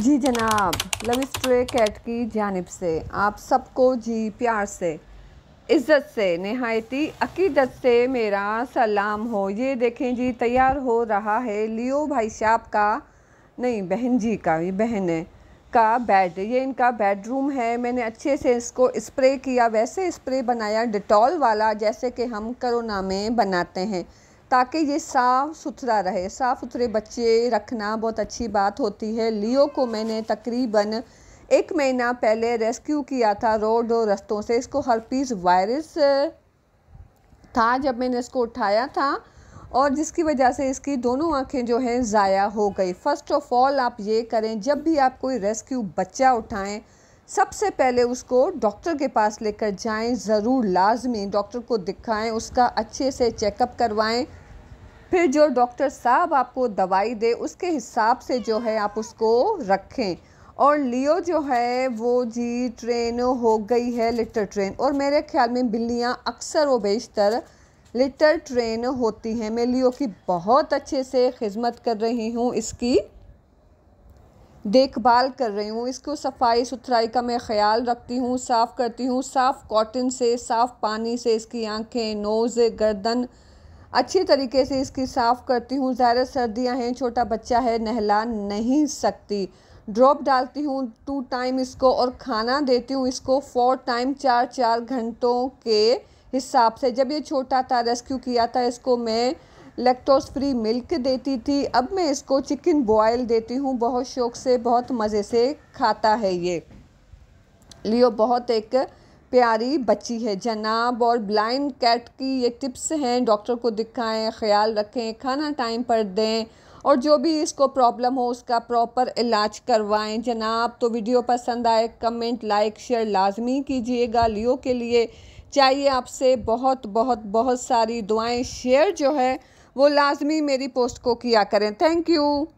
जी जनाब love stray cat की जानब से आप सबको जी प्यार से इज़्ज़त से नहायती अकीदत से मेरा सलाम हो ये देखें जी तैयार हो रहा है लियो भाई साहब का नहीं बहन जी का ये बहन है का बेड ये इनका बेडरूम है मैंने अच्छे से इसको स्प्रे किया वैसे स्प्रे बनाया डिटॉल वाला जैसे कि हम करोना में बनाते हैं ताकि ये साफ़ सुथरा रहे साफ़ सुथरे बच्चे रखना बहुत अच्छी बात होती है लियो को मैंने तकरीबन एक महीना पहले रेस्क्यू किया था रोड और रस्तों से इसको हरपीस वायरस था जब मैंने इसको उठाया था और जिसकी वजह से इसकी दोनों आंखें जो हैं ज़ाया हो गई फ़र्स्ट ऑफ़ ऑल आप ये करें जब भी आप कोई रेस्क्यू बच्चा उठाएं सबसे पहले उसको डॉक्टर के पास लेकर जाएं ज़रूर लाजमी डॉक्टर को दिखाएं उसका अच्छे से चेकअप करवाएं फिर जो डॉक्टर साहब आपको दवाई दे उसके हिसाब से जो है आप उसको रखें और लियो जो है वो जी ट्रेन हो गई है लिटर ट्रेन और मेरे ख्याल में बिल्लियाँ अक्सर व बेशतर लिटर ट्रेन होती हैं मैं लियो की बहुत अच्छे से खिदमत कर रही हूँ इसकी देखभाल कर रही हूँ इसको सफाई सुथराई का मैं ख्याल रखती हूँ साफ़ करती हूँ साफ़ कॉटन से साफ़ पानी से इसकी आंखें नोज़ गर्दन अच्छी तरीके से इसकी साफ़ करती हूँ ज़्यादा सर्दियाँ हैं छोटा बच्चा है नहला नहीं सकती ड्रॉप डालती हूँ टू टाइम इसको और खाना देती हूँ इसको फोर टाइम चार चार घंटों के हिसाब से जब ये छोटा था रेस्क्यू किया था इसको मैं लैक्टोज फ्री मिल्क देती थी अब मैं इसको चिकन बॉयल देती हूँ बहुत शौक से बहुत मज़े से खाता है ये लियो बहुत एक प्यारी बच्ची है जनाब और ब्लाइंड कैट की ये टिप्स हैं डॉक्टर को दिखाएं ख्याल रखें खाना टाइम पर दें और जो भी इसको प्रॉब्लम हो उसका प्रॉपर इलाज करवाएं जनाब तो वीडियो पसंद आए कमेंट लाइक शेयर लाजमी कीजिएगा लियो के लिए चाहिए आपसे बहुत बहुत बहुत सारी दुआएं शेयर जो है वो लाजमी मेरी पोस्ट को किया करें थैंक यू